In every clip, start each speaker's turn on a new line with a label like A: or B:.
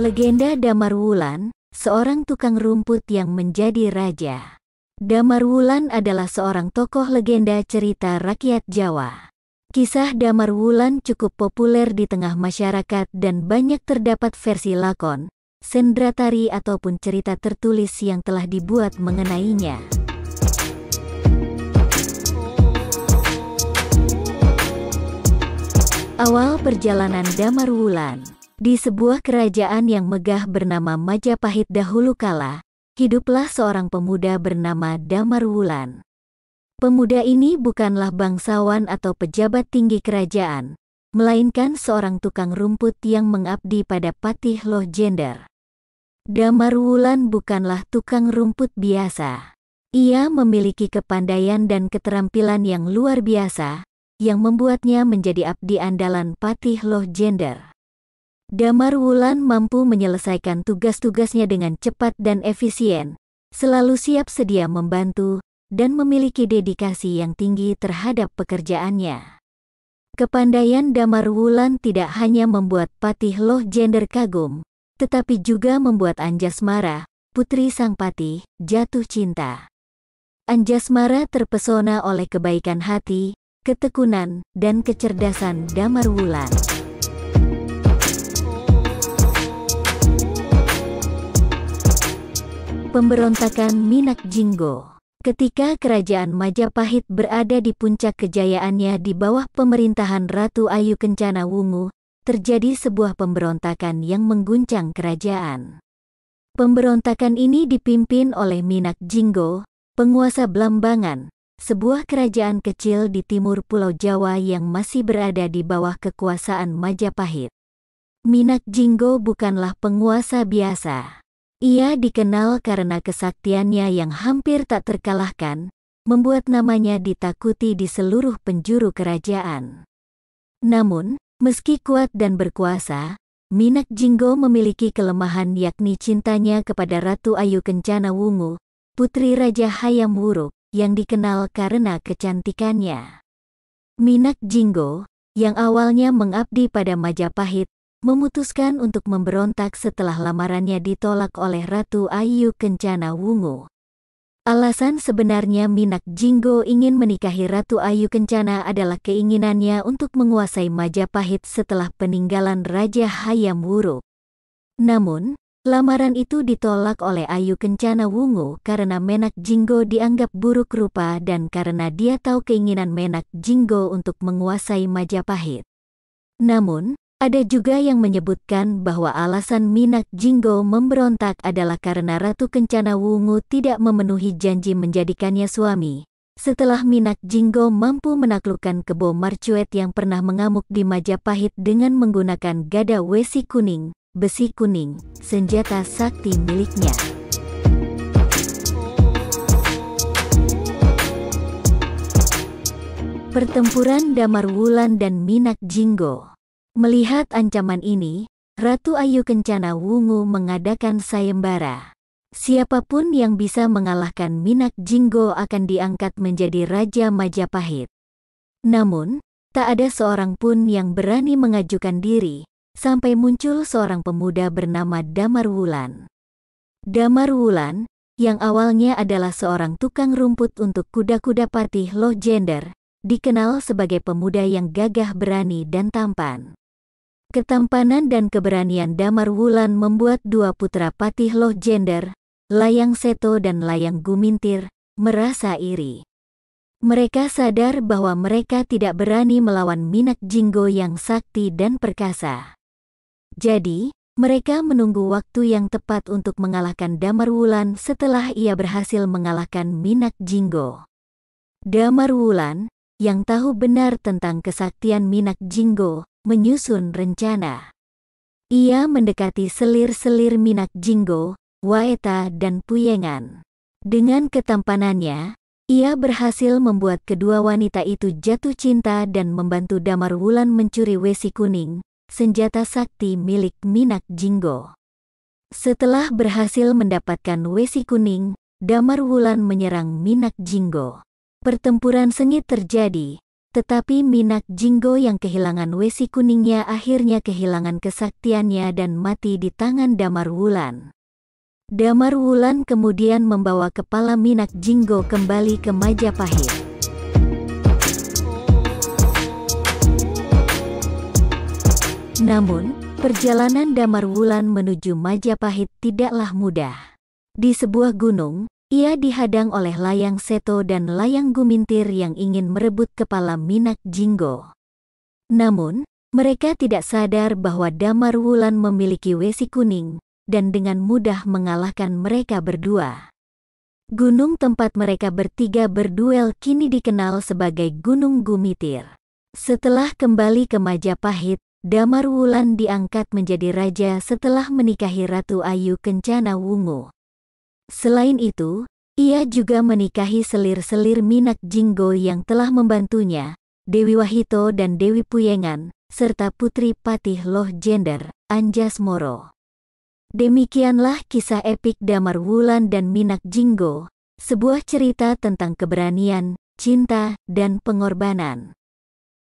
A: Legenda Damarwulan, seorang tukang rumput yang menjadi raja. Damarwulan adalah seorang tokoh legenda cerita rakyat Jawa. Kisah Damarwulan cukup populer di tengah masyarakat dan banyak terdapat versi lakon, Sendratari ataupun cerita tertulis yang telah dibuat mengenainya. Awal perjalanan Damarwulan Di sebuah kerajaan yang megah bernama Majapahit dahulu kala, hiduplah seorang pemuda bernama Damarwulan. Pemuda ini bukanlah bangsawan atau pejabat tinggi kerajaan, melainkan seorang tukang rumput yang mengabdi pada Patih Loh Jender. Damar Wulan bukanlah tukang rumput biasa. Ia memiliki kepandaian dan keterampilan yang luar biasa, yang membuatnya menjadi abdi andalan Patih Loh Gender. Damar Wulan mampu menyelesaikan tugas-tugasnya dengan cepat dan efisien, selalu siap sedia membantu, dan memiliki dedikasi yang tinggi terhadap pekerjaannya. Kepandaian Damar Wulan tidak hanya membuat Patih Loh Gender kagum, tetapi juga membuat Anjasmara, putri sang patih, jatuh cinta. Anjasmara terpesona oleh kebaikan hati, ketekunan, dan kecerdasan Damar Wulan. Pemberontakan Minak Jinggo Ketika kerajaan Majapahit berada di puncak kejayaannya di bawah pemerintahan Ratu Ayu Kencana Wungu, terjadi sebuah pemberontakan yang mengguncang kerajaan. Pemberontakan ini dipimpin oleh Minak Jinggo, penguasa Blambangan, sebuah kerajaan kecil di timur Pulau Jawa yang masih berada di bawah kekuasaan Majapahit. Minak Jinggo bukanlah penguasa biasa. Ia dikenal karena kesaktiannya yang hampir tak terkalahkan, membuat namanya ditakuti di seluruh penjuru kerajaan. Namun, Meski kuat dan berkuasa, Minak Jinggo memiliki kelemahan yakni cintanya kepada Ratu Ayu Kencana Wungu, putri Raja Hayam Wuruk, yang dikenal karena kecantikannya. Minak Jinggo, yang awalnya mengabdi pada Majapahit, memutuskan untuk memberontak setelah lamarannya ditolak oleh Ratu Ayu Kencana Wungu. Alasan sebenarnya Minak Jinggo ingin menikahi Ratu Ayu Kencana adalah keinginannya untuk menguasai Majapahit setelah peninggalan Raja Hayam Wuruk. Namun, lamaran itu ditolak oleh Ayu Kencana Wungu karena Menak Jinggo dianggap buruk rupa dan karena dia tahu keinginan Menak Jinggo untuk menguasai Majapahit. Namun, ada juga yang menyebutkan bahwa alasan Minak Jinggo memberontak adalah karena Ratu Kencana Wungu tidak memenuhi janji menjadikannya suami. Setelah Minak Jinggo mampu menaklukkan kebo Marcuet yang pernah mengamuk di Majapahit dengan menggunakan gada wesi kuning, besi kuning, senjata sakti miliknya. Pertempuran Damar Wulan dan Minak Jinggo Melihat ancaman ini, Ratu Ayu Kencana Wungu mengadakan sayembara. Siapapun yang bisa mengalahkan Minak Jinggo akan diangkat menjadi Raja Majapahit. Namun, tak ada seorang pun yang berani mengajukan diri, sampai muncul seorang pemuda bernama Damar Wulan. Damar Wulan, yang awalnya adalah seorang tukang rumput untuk kuda-kuda patih loh gender, dikenal sebagai pemuda yang gagah berani dan tampan. Ketampanan dan keberanian Damar Wulan membuat dua putra patih Loh Gender, Layang Seto dan Layang Gumintir, merasa iri. Mereka sadar bahwa mereka tidak berani melawan Minak Jinggo yang sakti dan perkasa. Jadi, mereka menunggu waktu yang tepat untuk mengalahkan Damar Wulan setelah ia berhasil mengalahkan Minak Jinggo. Damar Wulan, yang tahu benar tentang kesaktian Minak Jinggo, menyusun rencana. Ia mendekati selir-selir Minak Jinggo, Waeta dan Puyengan. Dengan ketampanannya, ia berhasil membuat kedua wanita itu jatuh cinta dan membantu Damar Wulan mencuri wesi kuning, senjata sakti milik Minak Jinggo. Setelah berhasil mendapatkan wesi kuning, Damar Wulan menyerang Minak Jinggo. Pertempuran sengit terjadi, tetapi Minak Jinggo yang kehilangan wesi kuningnya akhirnya kehilangan kesaktiannya dan mati di tangan Damar Wulan. Damar Wulan kemudian membawa kepala Minak Jinggo kembali ke Majapahit. Namun, perjalanan Damar Wulan menuju Majapahit tidaklah mudah. Di sebuah gunung, ia dihadang oleh Layang Seto dan Layang Gumintir yang ingin merebut kepala Minak Jinggo. Namun, mereka tidak sadar bahwa Damar Wulan memiliki wesi kuning, dan dengan mudah mengalahkan mereka berdua. Gunung tempat mereka bertiga berduel kini dikenal sebagai Gunung Gumitir. Setelah kembali ke Majapahit, Damar Wulan diangkat menjadi raja setelah menikahi Ratu Ayu Kencana Wungu. Selain itu, ia juga menikahi selir-selir Minak Jinggo yang telah membantunya, Dewi Wahito dan Dewi Puyengan, serta Putri Patih Loh Jender, Anjas Moro. Demikianlah kisah epik Damar Wulan dan Minak Jinggo, sebuah cerita tentang keberanian, cinta, dan pengorbanan.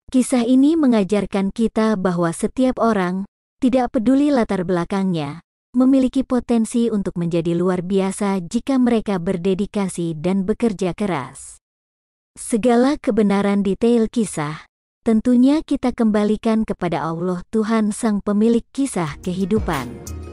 A: Kisah ini mengajarkan kita bahwa setiap orang, tidak peduli latar belakangnya, memiliki potensi untuk menjadi luar biasa jika mereka berdedikasi dan bekerja keras. Segala kebenaran detail kisah tentunya kita kembalikan kepada Allah Tuhan Sang Pemilik Kisah Kehidupan.